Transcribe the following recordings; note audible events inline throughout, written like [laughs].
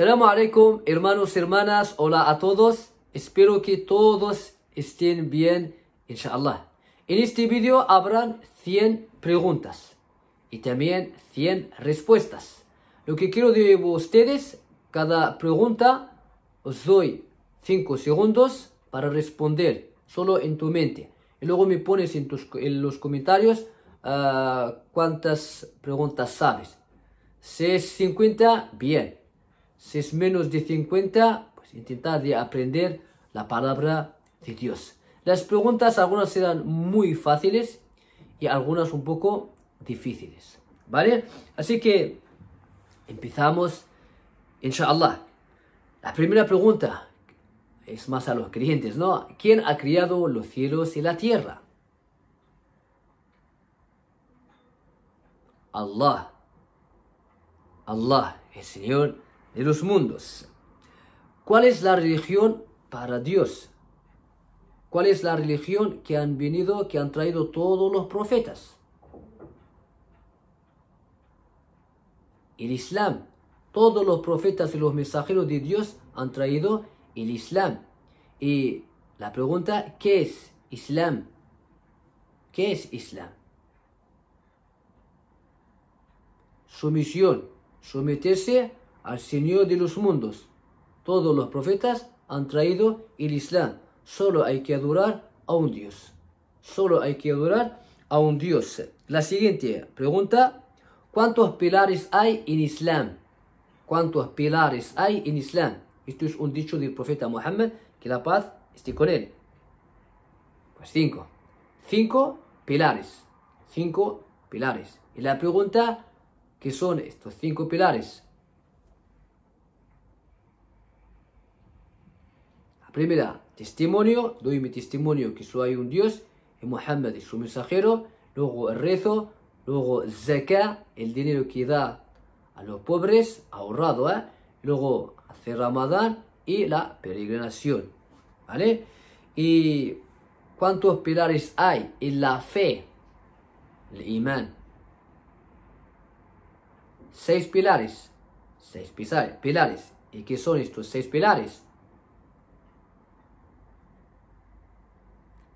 Salam alaikum, hermanos hermanas. Hola a todos. Espero que todos estén bien, inshallah. En este vídeo habrán 100 preguntas y también 100 respuestas. Lo que quiero de ustedes, cada pregunta os doy 5 segundos para responder solo en tu mente. Y luego me pones en, tus, en los comentarios ah, cuántas preguntas sabes. Si es 50, bien si es menos de 50, pues intentar de aprender la palabra de Dios. Las preguntas algunas serán muy fáciles y algunas un poco difíciles, ¿vale? Así que empezamos, inshallah. La primera pregunta es más a los creyentes, ¿no? ¿Quién ha criado los cielos y la tierra? Allah. Allah, el Señor de los mundos. ¿Cuál es la religión para Dios? ¿Cuál es la religión que han venido, que han traído todos los profetas? El Islam. Todos los profetas y los mensajeros de Dios han traído el Islam. Y la pregunta, ¿qué es Islam? ¿Qué es Islam? Sumisión, someterse al Señor de los mundos. Todos los profetas han traído el Islam. Solo hay que adorar a un Dios. Solo hay que adorar a un Dios. La siguiente pregunta, ¿cuántos pilares hay en Islam? ¿Cuántos pilares hay en Islam? Esto es un dicho del profeta Muhammad, que la paz esté con él. Pues cinco. Cinco pilares. Cinco pilares. Y la pregunta, ¿qué son estos cinco pilares? primera, testimonio, doy mi testimonio que solo hay un Dios, y Muhammad es su mensajero, luego el rezo, luego el el dinero que da a los pobres, ahorrado, ¿eh? luego hacer ramadán y la peregrinación, ¿vale? Y cuántos pilares hay en la fe, el imán, seis pilares, seis pilares, ¿y qué son estos seis pilares?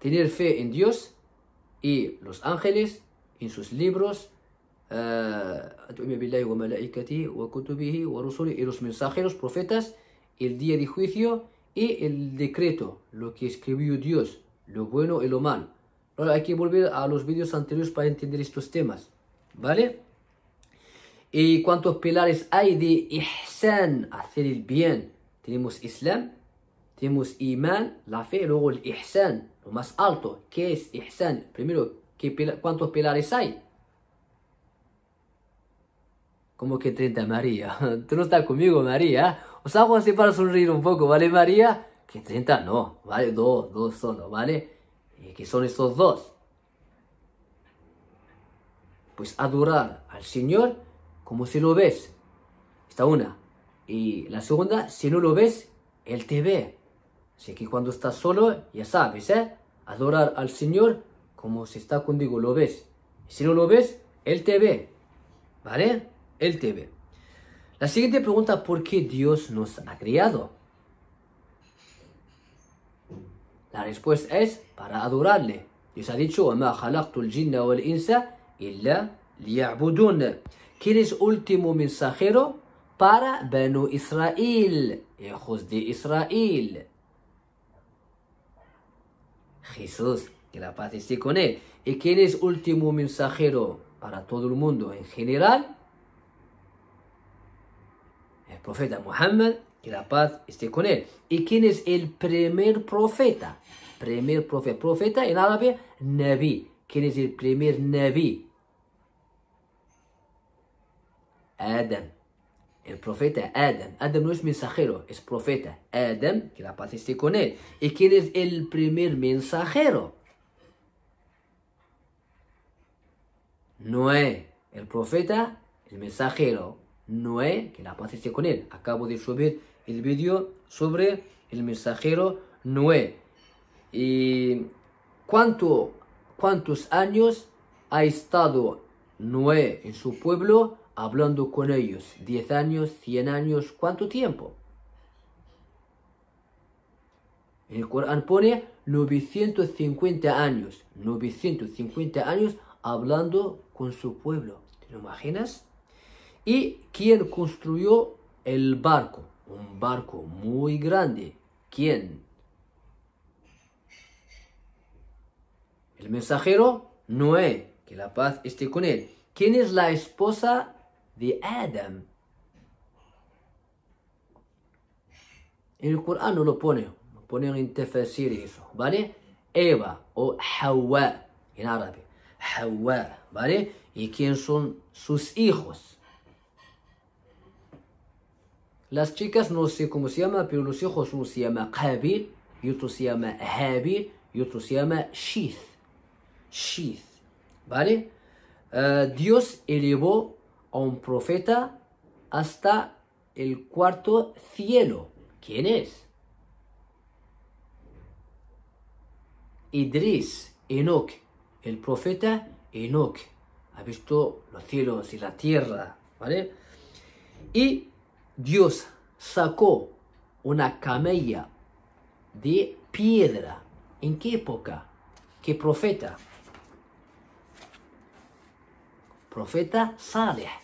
tener fe en Dios y los ángeles, en sus libros, eh, y los mensajeros, profetas, el día de juicio y el decreto, lo que escribió Dios, lo bueno y lo malo. Ahora hay que volver a los vídeos anteriores para entender estos temas, ¿vale? ¿Y cuántos pilares hay de ihsan, hacer el bien? Tenemos Islam, tenemos Iman, la fe, luego el ihsan, lo más alto, ¿Qué es Ihsan. Primero, ¿cuántos pilares hay? Como que 30, María. [laughs] Tú no estás conmigo, María. Os hago así para sonreír un poco, ¿vale, María? Que 30 no, ¿vale? Dos, dos solo, ¿vale? ¿Y eh, qué son esos dos? Pues adorar al Señor como si lo ves. Esta una. Y la segunda, si no lo ves, Él te ve. Así que cuando estás solo, ya sabes, ¿eh? Adorar al Señor como si está contigo, lo ves. Si no lo ves, Él te ve. ¿Vale? Él te ve. La siguiente pregunta, ¿por qué Dios nos ha criado? La respuesta es para adorarle. Dios ha dicho, ¿Quién es último mensajero para Banu Israel, hijos de Israel? Jesús, que la paz esté con él. ¿Y quién es último mensajero para todo el mundo en general? El profeta Muhammad, que la paz esté con él. ¿Y quién es el primer profeta? Primer profeta, profeta en árabe, Nabi. ¿Quién es el primer Nabi? Adam el profeta Adam. Adam no es mensajero, es profeta. Adam, que la paz con él. ¿Y quién es el primer mensajero? Noé, el profeta, el mensajero. Noé, que la paz con él. Acabo de subir el vídeo sobre el mensajero Noé. ¿Y cuánto, cuántos años ha estado Noé en su pueblo? hablando con ellos? ¿10 años? ¿100 años? ¿Cuánto tiempo? El Corán pone 950 años, 950 años hablando con su pueblo. ¿Te lo imaginas? ¿Y quién construyó el barco? Un barco muy grande. ¿Quién? El mensajero Noé, que la paz esté con él. ¿Quién es la esposa de Adam. El Corán lo pone, lo pone en tefesir eso, ¿vale? Eva o Hawa en árabe. Hawa, ¿vale? ¿Y quién son sus hijos? Las chicas no sé cómo se llama, pero los hijos uno se llama Qabil, y otro se llama Habil, y otro se llama Shith. Shith, ¿vale? Eh, Dios elevó a un profeta hasta el cuarto cielo. ¿Quién es? Idris, Enoch, el profeta Enoch. Ha visto los cielos y la tierra, ¿vale? Y Dios sacó una camella de piedra. ¿En qué época? ¿Qué profeta? Profeta Saleh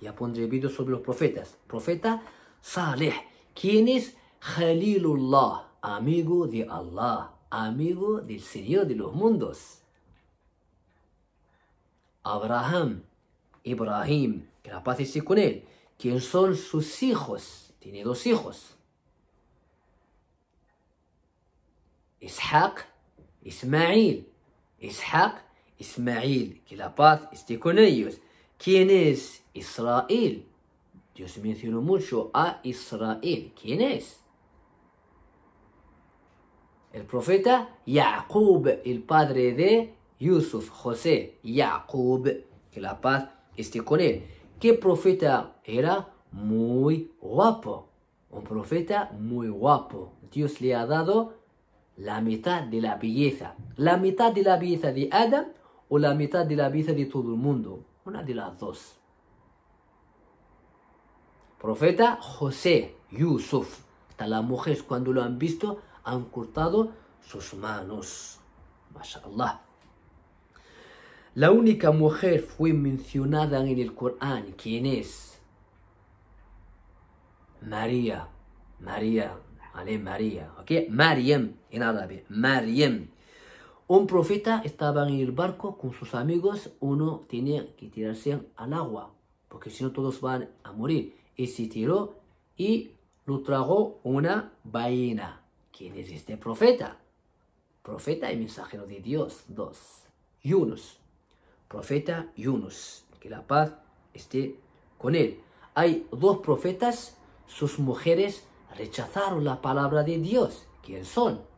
ya pondré vídeos sobre los profetas. Profeta Saleh, ¿Quién es Jalilullah? amigo de Allah, amigo del Señor de los mundos. Abraham, Ibrahim, que la paz esté con él, quién son sus hijos, tiene dos hijos. Ishaq, Ismail, Ishaq, Ismail, que la paz esté con ellos. ¿Quién es Israel? Dios mencionó mucho a Israel. ¿Quién es? El profeta Jacob, el padre de Yusuf, José, Jacob, que la paz esté con él. ¿Qué profeta era? Muy guapo. Un profeta muy guapo. Dios le ha dado la mitad de la belleza. La mitad de la belleza de Adam o la mitad de la belleza de todo el mundo. Una de las dos. Profeta José, Yusuf. Hasta las mujeres cuando lo han visto han cortado sus manos. Mashallah. La única mujer fue mencionada en el Corán. ¿Quién es? María. María. Ale María. ¿Ok? Mariam en árabe. Mariam. Un profeta estaba en el barco con sus amigos, uno tenía que tirarse al agua, porque si no todos van a morir. Y se tiró y lo tragó una ballena. ¿Quién es este profeta? Profeta y mensajero de Dios. Dos. Yunus. Profeta Yunus. Que la paz esté con él. Hay dos profetas, sus mujeres rechazaron la palabra de Dios. ¿Quién son?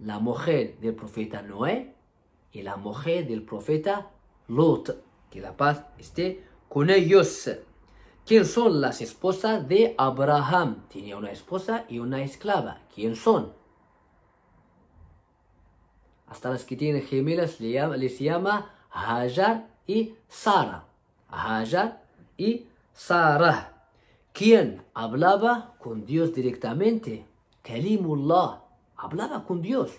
la mujer del profeta Noé y la mujer del profeta Lot. Que la paz esté con ellos. ¿Quién son las esposas de Abraham? Tenía una esposa y una esclava. ¿Quién son? Hasta las que tienen gemelas les llama Hajar y Sara. Hajar y Sara. ¿Quién hablaba con Dios directamente? Kalimullah hablaba con Dios.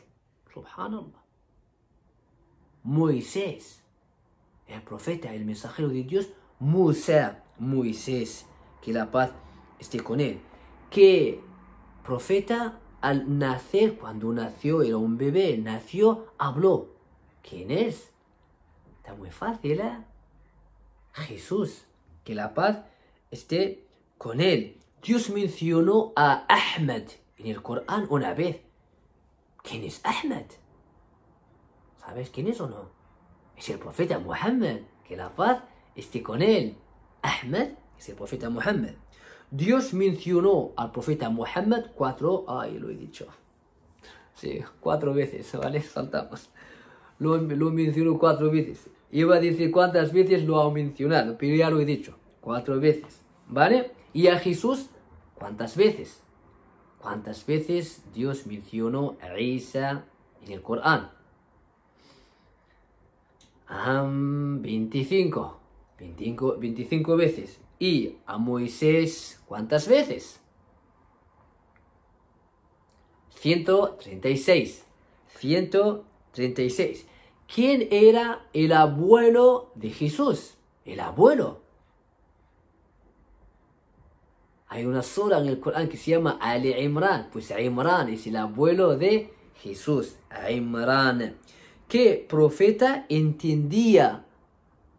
Subhanallah. Moisés, el profeta, el mensajero de Dios, Musa, Moisés, que la paz esté con él. Que profeta al nacer, cuando nació, era un bebé, nació, habló. ¿Quién es? Está muy fácil, ¿eh? Jesús, que la paz esté con él. Dios mencionó a Ahmed en el Corán una vez. ¿Quién es Ahmed? ¿Sabes quién es o no? Es el profeta Muhammad, que la paz esté con él. Ahmed es el profeta Muhammad. Dios mencionó al profeta Muhammad cuatro, ay, lo he dicho. Sí, cuatro veces, ¿vale? Saltamos. Lo, lo mencionó cuatro veces. Iba a decir cuántas veces lo ha mencionado, pero ya lo he dicho. Cuatro veces, ¿vale? Y a Jesús, ¿cuántas veces? ¿Cuántas veces Dios mencionó a Isa en el Corán? 25. 25 veces. ¿Y a Moisés cuántas veces? 136. 136. ¿Quién era el abuelo de Jesús? El abuelo. Hay una sura en el Corán que se llama Ali Imran, pues Imran es el abuelo de Jesús, Imran, que profeta entendía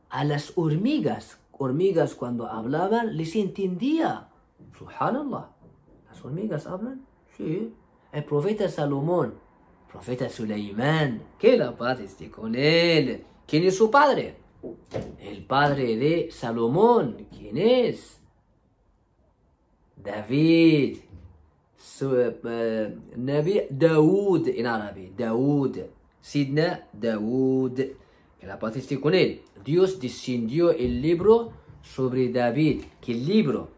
a las hormigas, hormigas cuando hablaban les entendía. Subhanallah, las hormigas hablan, sí. El profeta Salomón, profeta Suleimán, que la paz esté con él. ¿Quién es su padre? El padre de Salomón, ¿quién es? David, eh, Nabi Daoud en árabe, Daoud, Sidna Daoud. En la con él. Dios descendió el libro sobre David. ¿Qué libro?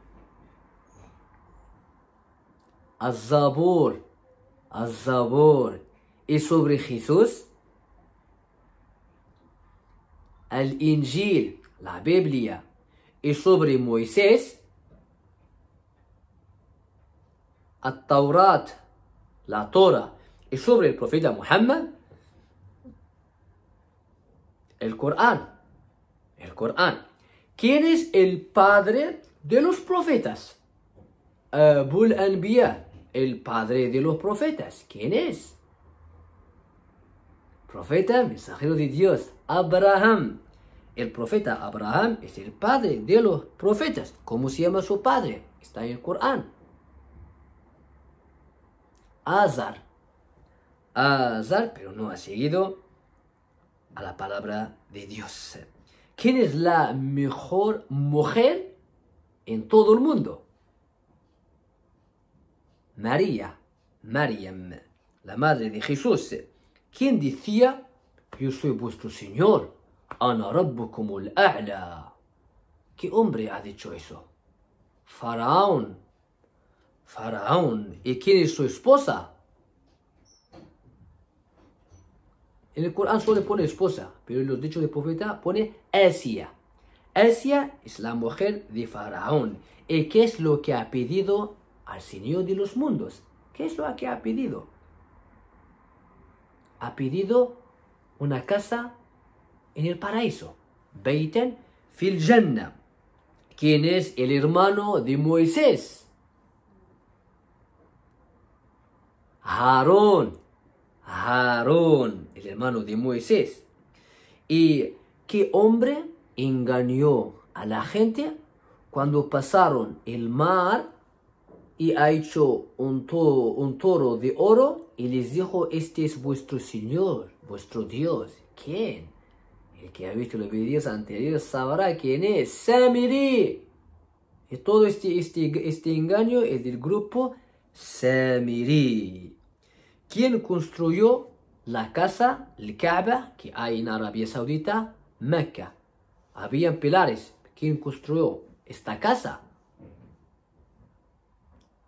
El Azabor. Y sobre Jesús, el Injil, la Biblia. Y sobre Moisés, At-Taurat, la Torah, y sobre el profeta Muhammad, el Corán. El Corán. ¿Quién es el padre de los profetas? Abul Anbiya, el padre de los profetas. ¿Quién es? Profeta, mensajero de Dios, Abraham. El profeta Abraham es el padre de los profetas. ¿Cómo se llama su padre? Está en el Corán azar. azar, pero no ha seguido a la palabra de Dios. ¿Quién es la mejor mujer en todo el mundo? María, Mariam, la madre de Jesús, ¿Quién decía, yo soy vuestro Señor, Ana como ala ¿Qué hombre ha dicho eso? Faraón, Faraón. ¿Y quién es su esposa? En el Corán solo pone esposa, pero en los dichos del profeta pone Asia. Asia es la mujer de Faraón. ¿Y qué es lo que ha pedido al Señor de los mundos? ¿Qué es lo que ha pedido? Ha pedido una casa en el paraíso. Beiten fil Jannah, Quién es el hermano de Moisés. Aarón, Aarón, el hermano de Moisés. ¿Y qué hombre engañó a la gente cuando pasaron el mar y ha hecho un toro, un toro de oro y les dijo, este es vuestro Señor, vuestro Dios? ¿Quién? El que ha visto los videos anteriores sabrá quién es. Samiri. Y todo este, este, este engaño es del grupo Samiri, ¿Quién construyó la casa, el Kaaba, que hay en Arabia Saudita, Mecca. Habían pilares. ¿Quién construyó esta casa?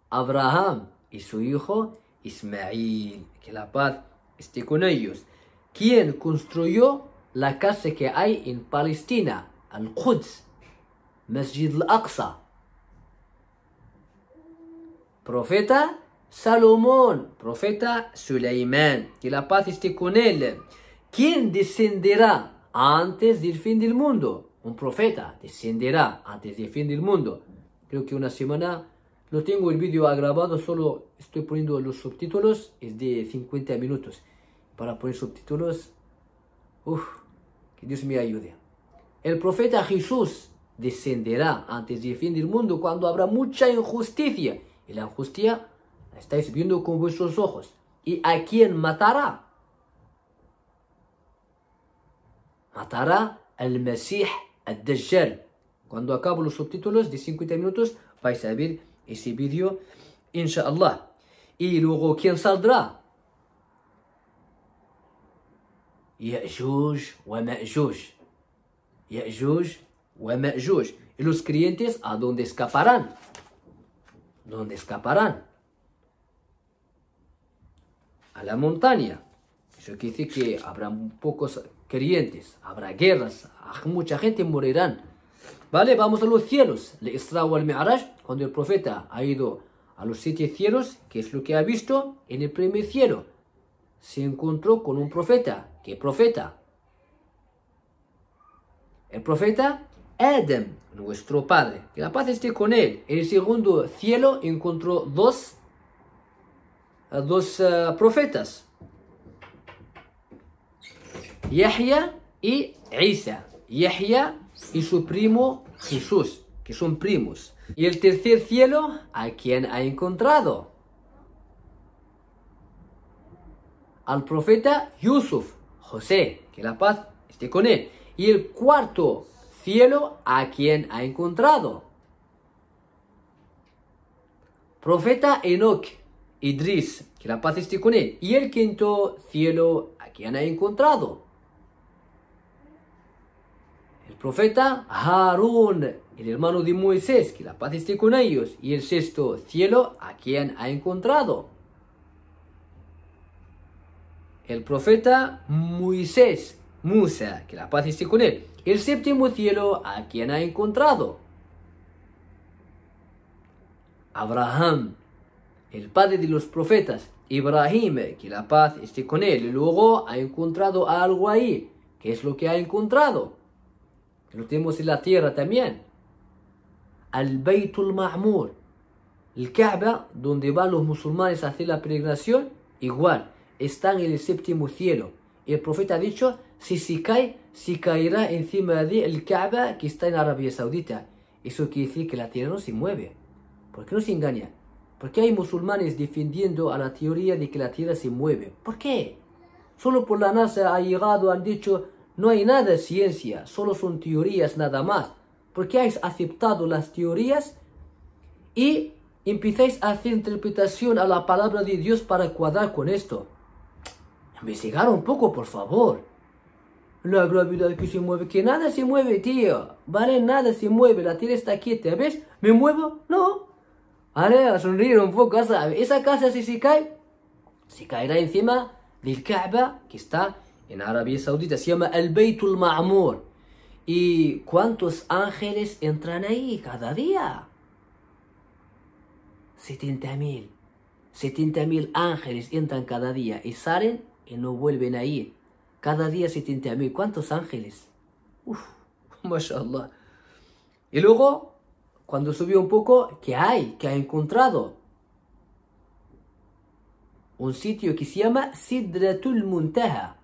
Abraham y su hijo Ismael. Que la paz esté con ellos. ¿Quién construyó la casa que hay en Palestina? Al-Quds, Masjid al-Aqsa profeta Salomón, profeta Suleiman. que la paz esté con él. ¿Quién descenderá antes del fin del mundo? Un profeta descenderá antes del fin del mundo. Creo que una semana lo tengo el vídeo grabado, solo estoy poniendo los subtítulos, es de 50 minutos. Para poner subtítulos, uff, que Dios me ayude. El profeta Jesús descenderá antes del fin del mundo cuando habrá mucha injusticia y la angustia estáis viendo con vuestros ojos. ¿Y a quién matará? Matará al Mesías, al Dajjal. Cuando acabo los subtítulos de 50 minutos, vais a ver ese vídeo, inshallah. Y luego, ¿quién saldrá? Ya'juj wa Ma'juj. Ya'juj wa Ma'juj. Y los creyentes, ¿a dónde escaparán? donde escaparán a la montaña. Eso quiere decir que habrá pocos creyentes, habrá guerras, mucha gente morirán. Vale, vamos a los cielos. ¿Le cuando el profeta ha ido a los siete cielos, que es lo que ha visto en el primer cielo. Se encontró con un profeta. ¿Qué profeta? El profeta Adam, nuestro Padre. Que la paz esté con él. En el segundo cielo encontró dos, dos eh, profetas. Yahya y Isa. Yahya y su primo Jesús, que son primos. Y el tercer cielo, ¿a quién ha encontrado? Al profeta Yusuf, José, que la paz esté con él. Y el cuarto cielo a quien ha encontrado. Profeta Enoch, Idris, que la paz esté con él, y el quinto cielo a quien ha encontrado. El profeta Harún, el hermano de Moisés, que la paz esté con ellos, y el sexto cielo a quien ha encontrado. El profeta Moisés, Musa, que la paz esté con él, el séptimo cielo, ¿a quién ha encontrado? Abraham, el padre de los profetas, Ibrahim, que la paz esté con él, luego ha encontrado algo ahí. ¿Qué es lo que ha encontrado? lo tenemos en la tierra también. Al Baitul Mahmur, el Kaaba, donde van los musulmanes a hacer la peregrinación, igual, está en el séptimo cielo. El profeta ha dicho, si se cae, si caerá encima de el Kaaba que está en Arabia Saudita. Eso quiere decir que la tierra no se mueve. ¿Por qué no se engaña? ¿Por qué hay musulmanes defendiendo a la teoría de que la tierra se mueve? ¿Por qué? Solo por la NASA ha llegado, han dicho, no hay nada de ciencia, solo son teorías nada más. ¿Por qué habéis aceptado las teorías y empezáis a hacer interpretación a la palabra de Dios para cuadrar con esto? Investigar un poco, por favor la gravedad que se mueve, que nada se mueve, tío. Vale, nada se mueve, la tierra está quieta, ¿ves? ¿Me muevo? No. Vale, sonríe un poco, Esa casa si se cae, se caerá encima del Kaaba, que está en Arabia Saudita, se llama el Beitul Ma'amur ¿Y cuántos ángeles entran ahí cada día? 70.000. 70.000 ángeles entran cada día y salen y no vuelven a ahí. Cada día 70.000, mil. ¿Cuántos ángeles? Uf, [laughs] mashallah. Y luego, cuando subió un poco, ¿qué hay? ¿Qué ha encontrado? Un sitio que se llama Sidratul Muntaha.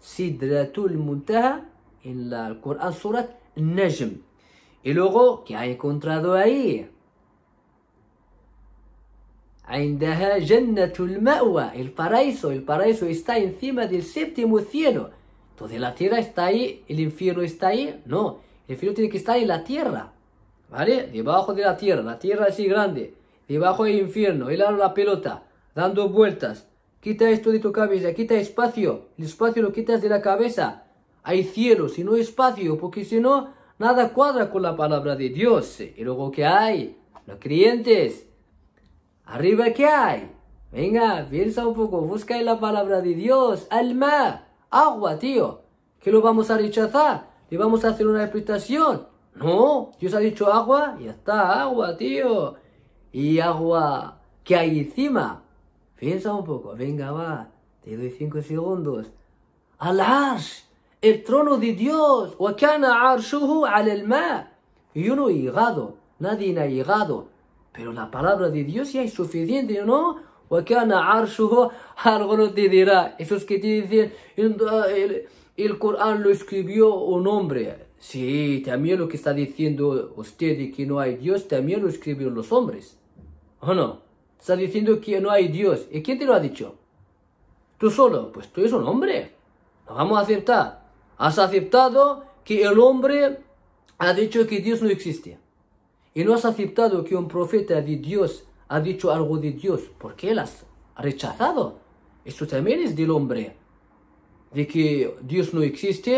Sidratul Muntaha en la Corán Surat Najm. Y luego, ¿qué ha encontrado ahí? el paraíso el paraíso está encima del séptimo cielo entonces la tierra está ahí el infierno está ahí no el infierno tiene que estar en la tierra vale debajo de la tierra la tierra es así grande debajo del infierno él la pelota dando vueltas quita esto de tu cabeza quita espacio el espacio lo quitas de la cabeza hay cielo Si no espacio porque si no nada cuadra con la palabra de Dios y luego ¿Qué hay los creyentes Arriba, ¿qué hay? Venga, piensa un poco, busca en la palabra de Dios, alma, agua, tío. ¿Qué lo vamos a rechazar? ¿Le vamos a hacer una explicación No, Dios ha dicho agua y está, agua, tío. Y agua, ¿qué hay encima? Piensa un poco, venga, va, te doy cinco segundos. al el trono de Dios, Y arshuhu el al y uno he llegado, nadie ha llegado. Pero la palabra de Dios ya es suficiente, ¿no? [laughs] Algunos te dirá, esos que te dicen, ah, el, el Corán lo escribió un hombre. Sí, también lo que está diciendo usted de que no hay Dios, también lo escribieron los hombres. ¿O no? Está diciendo que no hay Dios. ¿Y quién te lo ha dicho? ¿Tú solo? Pues tú eres un hombre. Lo vamos a aceptar. Has aceptado que el hombre ha dicho que Dios no existe y no has aceptado que un profeta de Dios ha dicho algo de Dios, ¿por qué lo has rechazado? Esto también es del hombre. De que Dios no existe.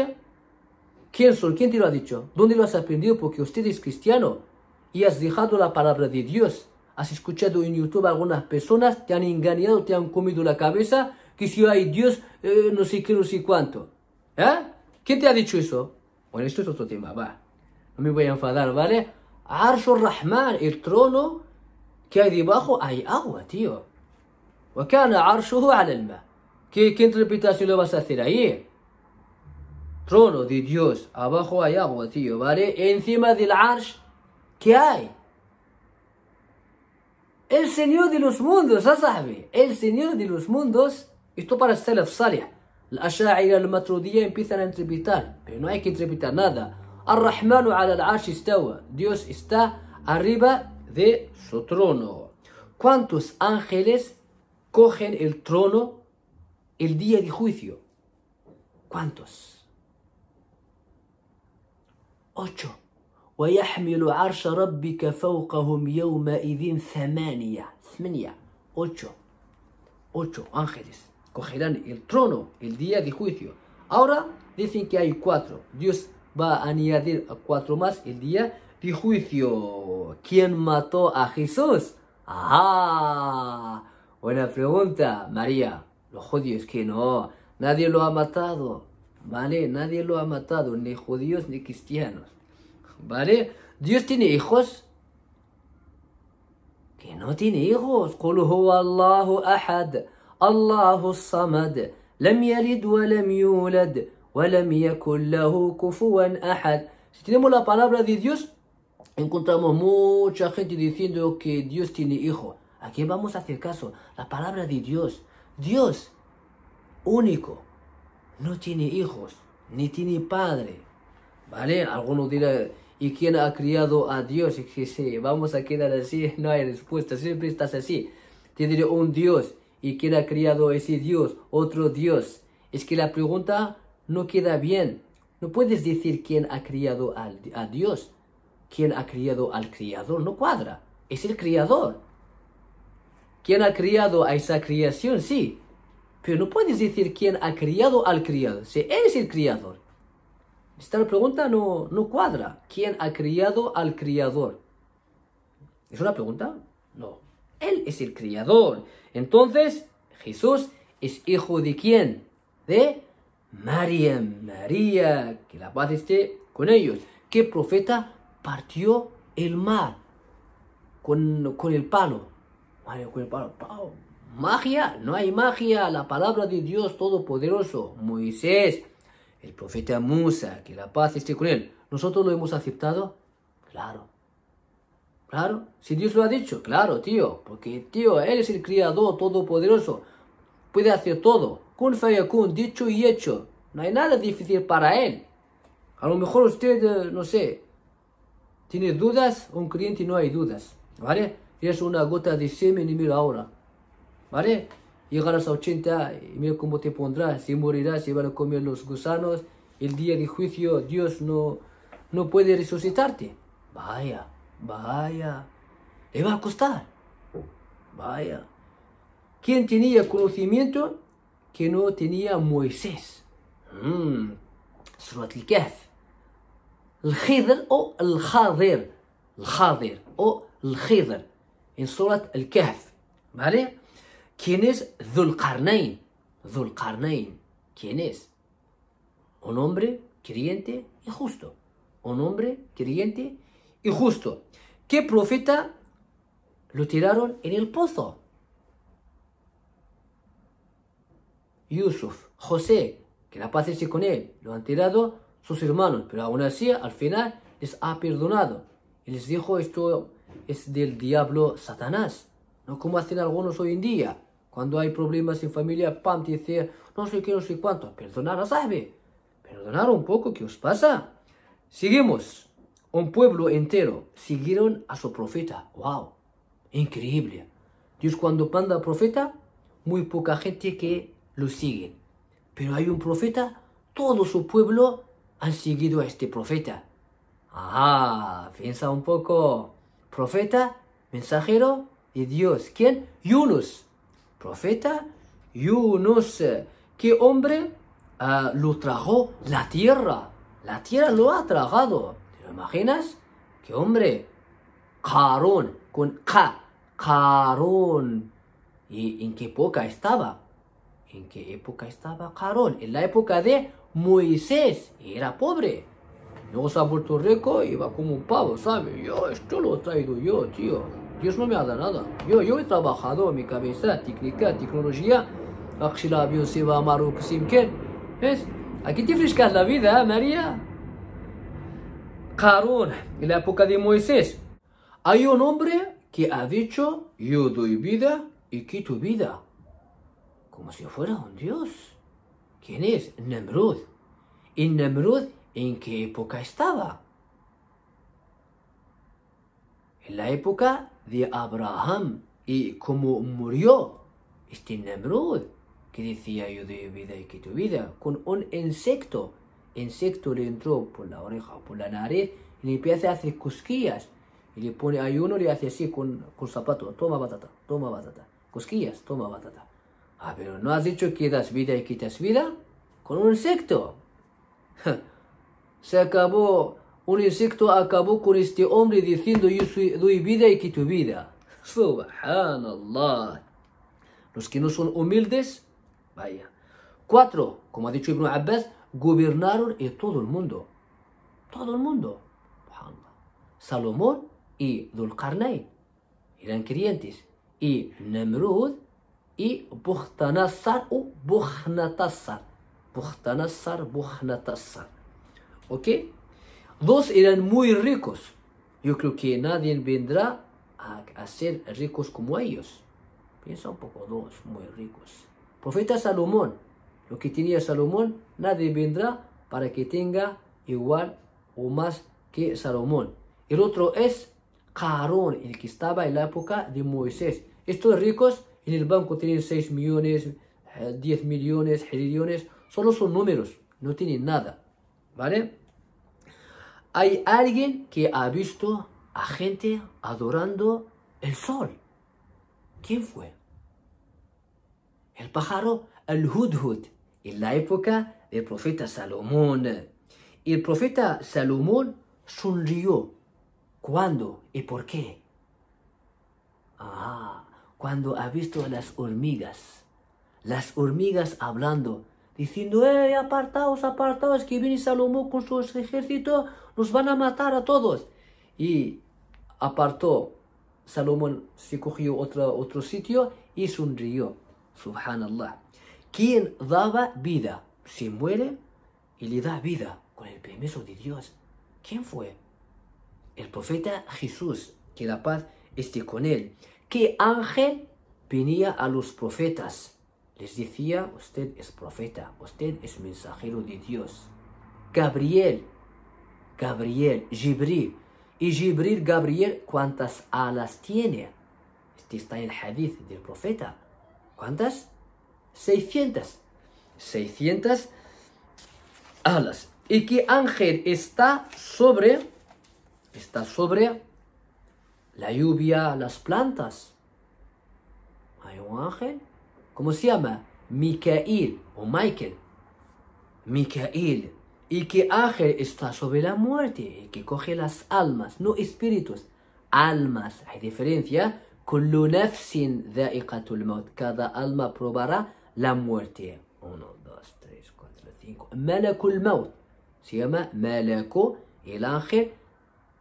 ¿Quién son? ¿Quién te lo ha dicho? ¿Dónde lo has aprendido? Porque usted es cristiano y has dejado la palabra de Dios. Has escuchado en YouTube a algunas personas, te han engañado, te han comido la cabeza, que si hay Dios, eh, no sé qué, no sé cuánto. ¿Eh? ¿Quién te ha dicho eso? Bueno, esto es otro tema, va. No me voy a enfadar, ¿vale? Arshur Rahman, el trono que hay debajo, hay agua, tío. ¿Qué, qué interpretación lo vas a hacer ahí? Trono de Dios, abajo hay agua, tío, ¿vale? Encima del arsh, ¿qué hay? El Señor de los mundos, ¿ah, ¿sabes? El Señor de los mundos, esto para Salaf Salih. La Asha'ira, el Matrudía empiezan a interpretar, pero no hay que interpretar nada. Dios está arriba de su trono. ¿Cuántos ángeles cogen el trono el día de juicio? ¿Cuántos? Ocho. ocho ocho ángeles cogerán el trono el día de juicio ahora dicen que hay cuatro Dios va a añadir cuatro más el día de juicio. ¿Quién mató a Jesús? Ah, Buena pregunta, María. Los judíos que no, nadie lo ha matado, ¿vale? Nadie lo ha matado, ni judíos ni cristianos, ¿vale? Dios tiene hijos. Que no tiene hijos. قل Allahu Ahad. Allahu Samad, Lam yalid wa lam si tenemos la palabra de Dios, encontramos mucha gente diciendo que Dios tiene hijo. ¿A quién vamos a hacer caso? La palabra de Dios. Dios único no tiene hijos, ni tiene padre. ¿Vale? Algunos dirán, ¿y quién ha criado a Dios? Y que sí, vamos a quedar así, [laughs] no hay respuesta, siempre estás así. Tiene un Dios, ¿y quién ha criado ese Dios? Otro Dios. Es que la pregunta no queda bien. No puedes decir quién ha criado a, Dios, quién ha criado al criador, no cuadra. Es el criador. ¿Quién ha criado a esa creación? Sí. Pero no puedes decir quién ha criado al criador. Si es el criador. Esta pregunta no, no cuadra. ¿Quién ha criado al criador? ¿Es una pregunta? No. Él es el criador. Entonces, Jesús es hijo de quién? De María, María, que la paz esté con ellos, ¿Qué profeta partió el mar con, con el palo. Con el palo. Magia, no hay magia, la palabra de Dios Todopoderoso, Moisés, el profeta Musa, que la paz esté con él. ¿Nosotros lo hemos aceptado? Claro. Claro, si Dios lo ha dicho, claro, tío, porque tío, Él es el Criador Todopoderoso, puede hacer todo, Kun dicho y hecho. No hay nada difícil para él. A lo mejor usted, eh, no sé, tiene dudas, un cliente no hay dudas, ¿vale? es una gota de semen y mira ahora, ¿vale? Llegarás a 80 y mira cómo te pondrás, si morirás, si van a comer los gusanos, el día de juicio Dios no, no puede resucitarte. Vaya, vaya, le va a costar. Vaya. ¿Quién tenía conocimiento que no tenía Moisés. Mm. Surat al-Kahf. el khidr o el khadir el khadir o el khidr En Surat al-Kahf. ¿Vale? ¿Quién es Zulqarnain? Zulqarnain. ¿Quién es? Un hombre creyente y justo. Un hombre creyente y justo. ¿Qué profeta lo tiraron en el pozo? Yusuf, José, que la paz esté con él, lo han tirado sus hermanos, pero aún así al final les ha perdonado. Y les dijo esto es del diablo Satanás, no como hacen algunos hoy en día. Cuando hay problemas en familia, pam, dice, no sé qué, no sé cuánto, perdonar, no sabe. Perdonar un poco, ¿qué os pasa? Seguimos. Un pueblo entero siguieron a su profeta. ¡Wow! Increíble. Dios cuando panda profeta, muy poca gente que lo siguen. Pero hay un profeta, todo su pueblo ha seguido a este profeta. Ah, piensa un poco. Profeta, mensajero de Dios. ¿Quién? Yunus. Profeta Yunus. ¿Qué hombre ah, lo trajo la tierra? La tierra lo ha tragado. ¿Te lo imaginas? ¿Qué hombre? Carón, con K. Carón. ¿Y en qué época estaba? ¿En qué época estaba Carón? En la época de Moisés. Era pobre. Luego a Puerto Rico iba como un pavo, ¿sabes? Yo, esto lo he traído yo, tío. Dios no me ha dado nada. Yo, yo he trabajado mi cabeza, técnica, tecnología. ¿Ves? Aquí te frescas la vida, ¿eh, María. Carón, en la época de Moisés. Hay un hombre que ha dicho, yo doy vida y quito vida como si fuera un dios. ¿Quién es? Nemrud. ¿Y Nemrud en qué época estaba? En la época de Abraham. ¿Y cómo murió este Nemrud? Que decía yo de vida y que tu vida. Con un insecto. Insecto le entró por la oreja o por la nariz y le empieza a hacer cosquillas. Y le pone, hay uno le hace así con, con zapato. Toma batata, toma batata. Cosquillas, toma batata. Ah, pero no has dicho que das vida y quitas vida con un insecto. Se acabó, un insecto acabó con este hombre diciendo yo soy, doy vida y quito vida. [laughs] Subhanallah. Los que no son humildes, vaya. Cuatro, como ha dicho Ibn Abbas, gobernaron en todo el mundo. Todo el mundo. Salomón y Dulcarnei eran creyentes. Y Nemrud y Buhtanazar o Buhnatazar. Buhtanazar, Buhnatazar. ¿Ok? Dos eran muy ricos. Yo creo que nadie vendrá a, a ser ricos como ellos. Piensa un poco, dos muy ricos. Profeta Salomón, lo que tenía Salomón, nadie vendrá para que tenga igual o más que Salomón. El otro es Carón, el que estaba en la época de Moisés. Estos ricos el banco tienen 6 millones, 10 eh, millones, millones solo son números, no tienen nada, ¿vale? Hay alguien que ha visto a gente adorando el sol. ¿Quién fue? El pájaro el Hudhud, en la época del profeta Salomón. El profeta Salomón sonrió. ¿Cuándo y por qué? Ah, cuando ha visto a las hormigas. Las hormigas hablando, diciendo, ¡eh, apartaos, apartaos! Que viene Salomón con su ejército, nos van a matar a todos. Y apartó, Salomón se cogió otro, otro sitio y sonrió. Subhanallah. ¿Quién daba vida, Si muere y le da vida con el permiso de Dios. ¿Quién fue? El profeta Jesús, que la paz esté con él. ¿Qué ángel venía a los profetas. Les decía, usted es profeta, usted es mensajero de Dios. Gabriel, Gabriel, gibril Y gibril Gabriel, ¿cuántas alas tiene? Este está en el hadith del profeta. ¿Cuántas? 600. 600 alas. Y qué ángel está sobre, está sobre la lluvia las plantas. Hay un ángel, ¿cómo se llama? Micael o Michael. Micael. Y que ángel está sobre la muerte, y que coge las almas, no espíritus, almas. Hay diferencia. Cada alma probará la muerte. 1, 2, 3, 4, 5. Malakul Maut. Se llama Malaku, el ángel.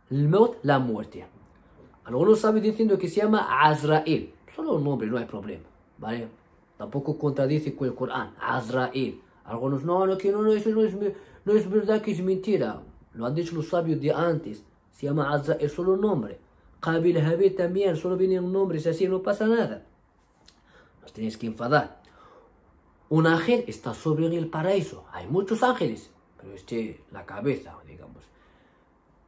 El Maut, la muerte. Algunos saben diciendo que se llama Azrael. Solo un nombre, no hay problema. ¿Vale? Tampoco contradice con el Corán. Azrael. Algunos, no, no, que no, no, eso no es, no es verdad que es mentira. Lo han dicho los sabios de antes. Se llama Azrael, solo un nombre. Kabil también, solo viene un nombre, es así, no pasa nada. Nos tenéis que enfadar. Un ángel está sobre el paraíso. Hay muchos ángeles, pero este, la cabeza, digamos.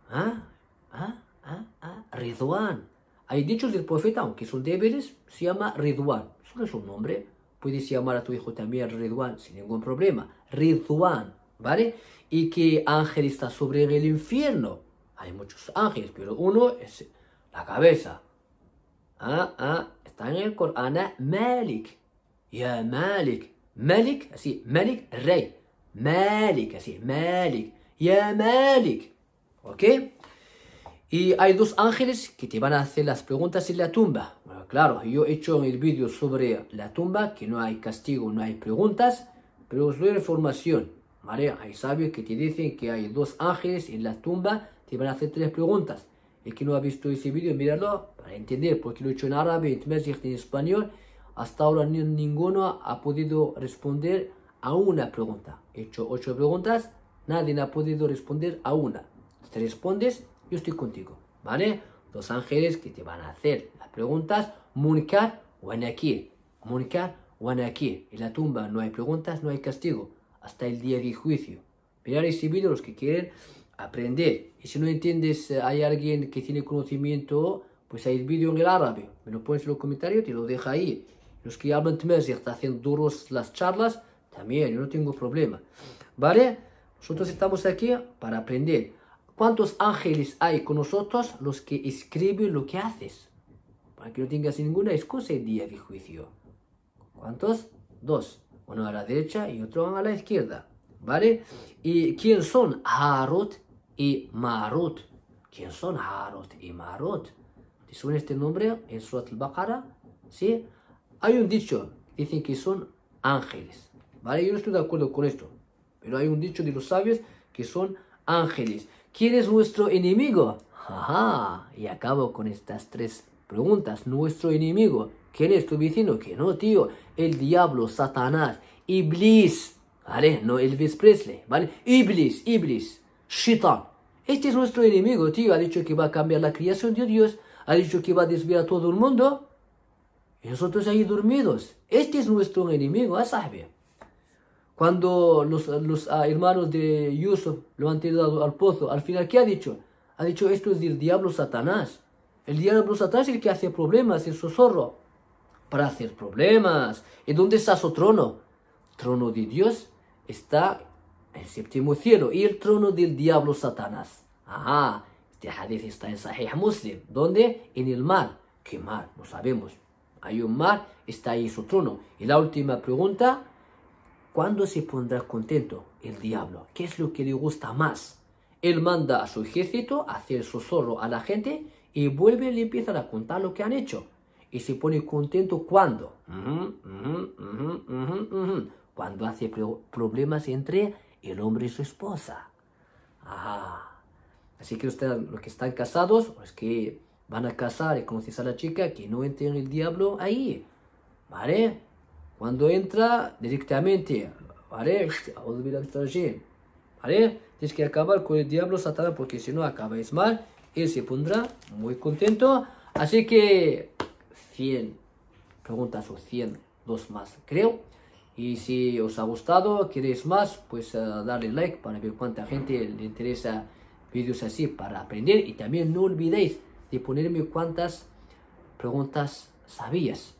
¿Ah? ¿Ah? ¿Ah? ¿Ah? Ridwan. Hay dichos del profeta, aunque son débiles, se llama Ridwan. es un nombre. Puedes llamar a tu hijo también Ridwan sin ningún problema. Ridwan, ¿vale? Y que ángel está sobre el infierno. Hay muchos ángeles, pero uno es la cabeza. Ah, ah, está en el Corán Malik. Ya Malik. Malik, así, Malik, rey. Malik, así, Malik. Ya Malik. ¿Ok? Y hay dos ángeles que te van a hacer las preguntas en la tumba. Bueno, claro, yo he hecho el vídeo sobre la tumba, que no hay castigo, no hay preguntas, pero os doy información. Hay sabios que te dicen que hay dos ángeles en la tumba, te van a hacer tres preguntas. El que no ha visto ese vídeo, míralo para entender, porque lo he hecho en árabe, en en español. Hasta ahora ninguno ha podido responder a una pregunta. He hecho ocho preguntas, nadie ha podido responder a una. Te respondes yo estoy contigo, ¿vale? Los ángeles que te van a hacer las preguntas, Munkar o Anakir, Munkar o Anakir. En la tumba no hay preguntas, no hay castigo, hasta el día del juicio. Mirar ese vídeo los que quieren aprender. Y si no entiendes, eh, hay alguien que tiene conocimiento, pues hay el vídeo en el árabe. Me lo pones en los comentarios, te lo deja ahí. Los que hablan de están haciendo duros las charlas, también, yo no tengo problema. ¿Vale? Nosotros estamos aquí para aprender. ¿Cuántos ángeles hay con nosotros los que escriben lo que haces? Para que no tengas ninguna excusa el día de juicio. ¿Cuántos? Dos. Uno a la derecha y otro a la izquierda. ¿Vale? ¿Y quién son Harut y Marut? ¿Quién son Harut y Marut? ¿Te suena este nombre en Surat al-Baqarah? ¿Sí? Hay un dicho, dicen que son ángeles. ¿Vale? Yo no estoy de acuerdo con esto. Pero hay un dicho de los sabios que son ángeles. ¿Quién es nuestro enemigo? Ajá, y acabo con estas tres preguntas. Nuestro enemigo. ¿Quién es tu vecino? Que no, tío. El diablo, Satanás, Iblis. ¿Vale? No Elvis Presley, ¿vale? Iblis, Iblis, Shaitan. Este es nuestro enemigo, tío. Ha dicho que va a cambiar la creación de Dios. Ha dicho que va a desviar a todo el mundo. Y nosotros ahí dormidos. Este es nuestro enemigo, ¿ah, ¿sabes? Cuando los, ah, hermanos de Yusuf lo han tirado al pozo, al final, ¿qué ha dicho? Ha dicho, esto es del diablo Satanás. El diablo Satanás es el que hace problemas, su zorro. Para hacer problemas. ¿Y dónde está su trono? El trono de Dios está en el séptimo cielo. Y el trono del diablo Satanás. Ajá. Este hadith está en Sahih Muslim. ¿Dónde? En el mar. ¿Qué mar? No sabemos. Hay un mar, está ahí su trono. Y la última pregunta ¿Cuándo se pondrá contento el diablo? ¿Qué es lo que le gusta más? Él manda a su ejército a hacer susurro a la gente y vuelve y empieza a contar lo que han hecho. Y se pone contento cuándo? cuando hace problemas entre el hombre y su esposa. Ah. Así que ustedes, los que están casados, o que van a casar y conocéis a la chica, que no entre el diablo ahí. ¿Vale? Cuando entra directamente, ¿vale? ¿Vale? Tienes que acabar con el diablo Satanás porque si no acabáis mal, él se pondrá muy contento. Así que 100 preguntas o 100, dos más, creo. Y si os ha gustado, queréis más, pues eh, darle like para ver cuánta gente le interesa vídeos así para aprender. Y también no olvidéis de ponerme cuántas preguntas sabías.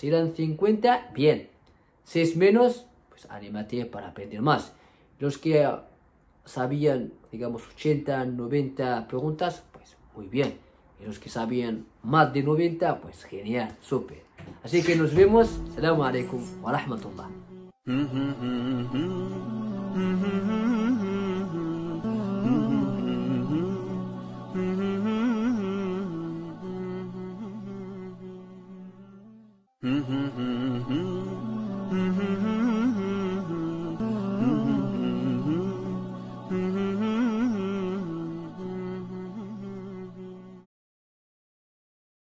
Si eran 50, bien. Si es menos, pues anímate para aprender más. Los que ah, sabían, digamos, 80, 90 preguntas, pues muy bien. Y los que sabían más de 90, pues genial, súper. Así que nos vemos. Salam alaikum wa rahmatullah. Mm-hmm, mm-hmm, mm-hmm,